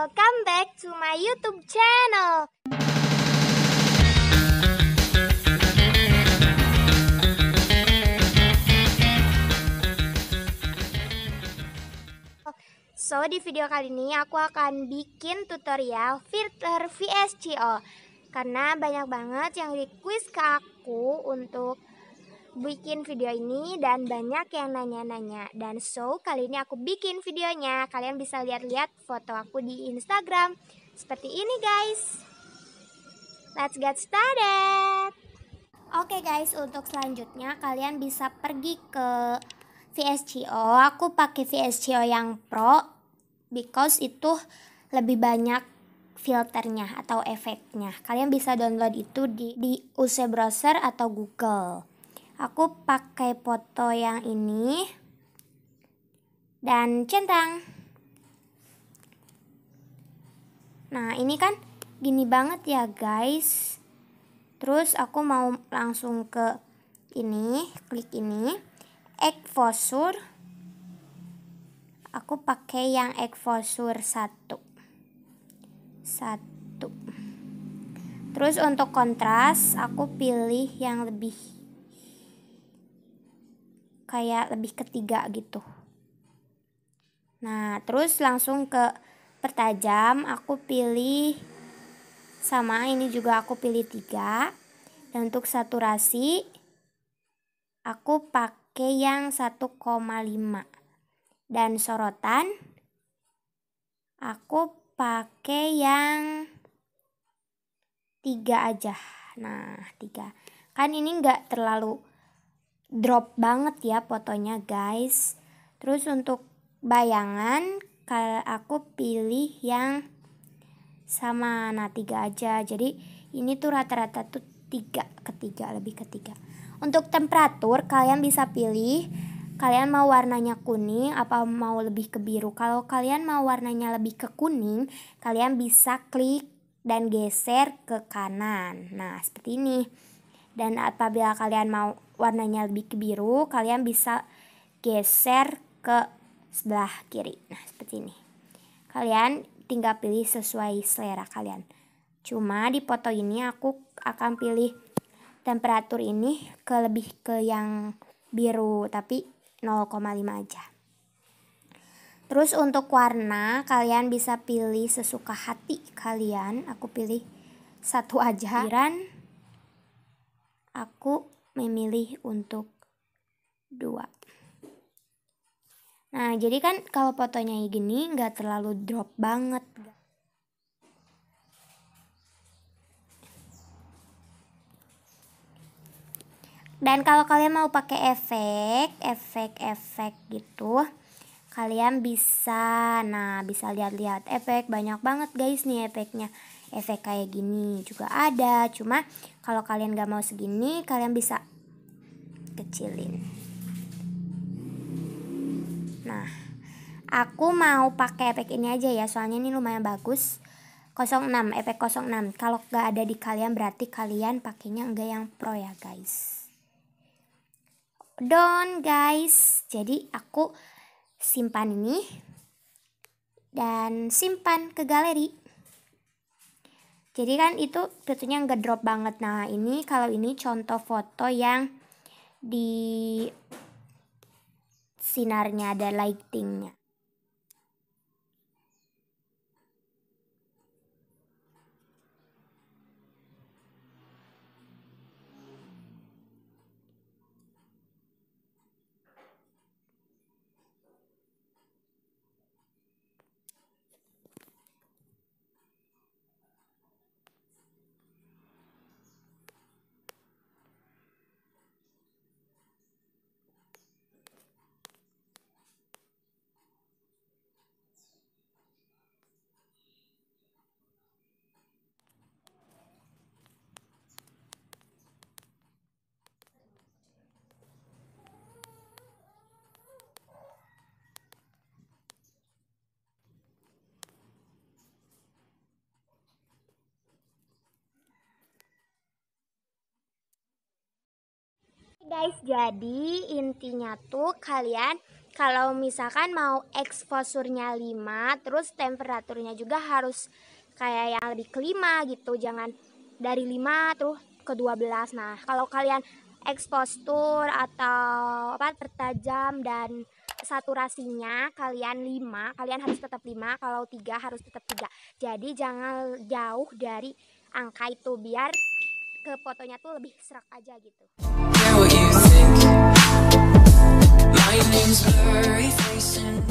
Welcome back to my YouTube channel. So, di video kali ini aku akan bikin tutorial filter VSCO karena banyak banget yang request ke aku untuk bikin video ini dan banyak yang nanya-nanya. Dan so, kali ini aku bikin videonya. Kalian bisa lihat-lihat foto aku di Instagram. Seperti ini guys. Let's get started. Oke okay guys, untuk selanjutnya kalian bisa pergi ke VSCO. Aku pakai VSCO yang Pro because itu lebih banyak filternya atau efeknya. Kalian bisa download itu di, di UC browser atau Google. Aku pakai foto yang ini dan centang. Nah, ini kan gini banget ya, guys. Terus aku mau langsung ke ini, klik ini, exposure. Aku pakai yang exposure satu, satu. Terus untuk kontras, aku pilih yang lebih kayak lebih ketiga gitu nah terus langsung ke pertajam aku pilih sama ini juga aku pilih tiga dan untuk saturasi aku pakai yang 1,5 dan sorotan aku pakai yang tiga aja nah tiga kan ini nggak terlalu drop banget ya fotonya guys terus untuk bayangan kalau aku pilih yang sama nah tiga aja jadi ini tuh rata-rata tuh tiga ketiga lebih ketiga untuk temperatur kalian bisa pilih kalian mau warnanya kuning apa mau lebih ke biru kalau kalian mau warnanya lebih ke kuning kalian bisa klik dan geser ke kanan nah seperti ini dan apabila kalian mau warnanya lebih ke biru, kalian bisa geser ke sebelah kiri. Nah, seperti ini. Kalian tinggal pilih sesuai selera kalian. Cuma di foto ini aku akan pilih temperatur ini ke lebih ke yang biru, tapi 0,5 aja. Terus untuk warna kalian bisa pilih sesuka hati kalian. Aku pilih satu aja. Kiran aku memilih untuk dua. Nah, jadi kan kalau fotonya gini nggak terlalu drop banget. Dan kalau kalian mau pakai efek, efek-efek gitu, kalian bisa nah bisa lihat-lihat efek banyak banget guys nih efeknya efek kayak gini juga ada cuma kalau kalian gak mau segini kalian bisa kecilin nah aku mau pakai efek ini aja ya soalnya ini lumayan bagus 06 efek 06 kalau gak ada di kalian berarti kalian pakainya enggak yang pro ya guys don guys jadi aku simpan ini dan simpan ke galeri jadi kan itu tentunya nggak drop banget nah ini kalau ini contoh foto yang di sinarnya ada lightingnya guys, jadi intinya tuh kalian kalau misalkan mau eksposurnya 5, terus temperaturnya juga harus kayak yang lebih kelima gitu. Jangan dari 5 terus ke 12. Nah, kalau kalian ekspostur atau apa pertajam dan saturasinya kalian 5, kalian harus tetap 5, kalau 3 harus tetap 3. Jadi jangan jauh dari angka itu biar ke fotonya tuh lebih serak aja gitu. My name's Blurry Facing